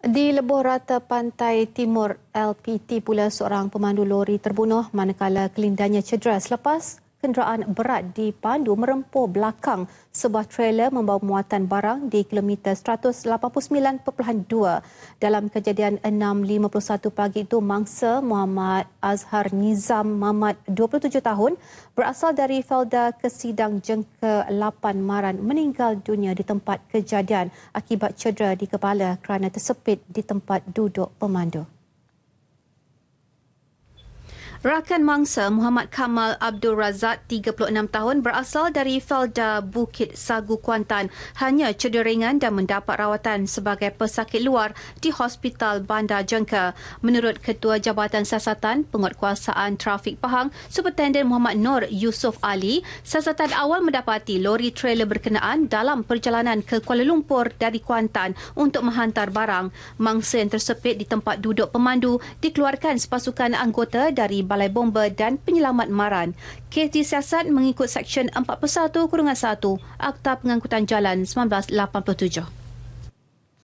Di lebuh rata pantai timur LPT pula seorang pemandu lori terbunuh manakala kelindannya cedera selepas kenderaan berat dipandu merempuh belakang sebuah trailer membawa muatan barang di kilometer 189.2. Dalam kejadian 6.51 pagi itu, mangsa Muhammad Azhar Nizam Mamat 27 tahun berasal dari Felda Kesidang Jengke 8 Maran meninggal dunia di tempat kejadian akibat cedera di kepala kerana tersepit di tempat duduk pemandu. Rakan mangsa Muhammad Kamal Abdul Razak, 36 tahun, berasal dari Felda Bukit Sagu, Kuantan. Hanya cedera ringan dan mendapat rawatan sebagai pesakit luar di Hospital Bandar Jengka. Menurut Ketua Jabatan Siasatan Penguatkuasaan Trafik Pahang, Superintendent Muhammad Nur Yusof Ali, siasatan awal mendapati lori trailer berkenaan dalam perjalanan ke Kuala Lumpur dari Kuantan untuk menghantar barang. Mangsa yang tersepit di tempat duduk pemandu dikeluarkan sepasukan anggota dari Balai Bomba dan Penyelamat Maran. Kes disiasat mengikut Seksyen 41-1 Akta Pengangkutan Jalan 1987.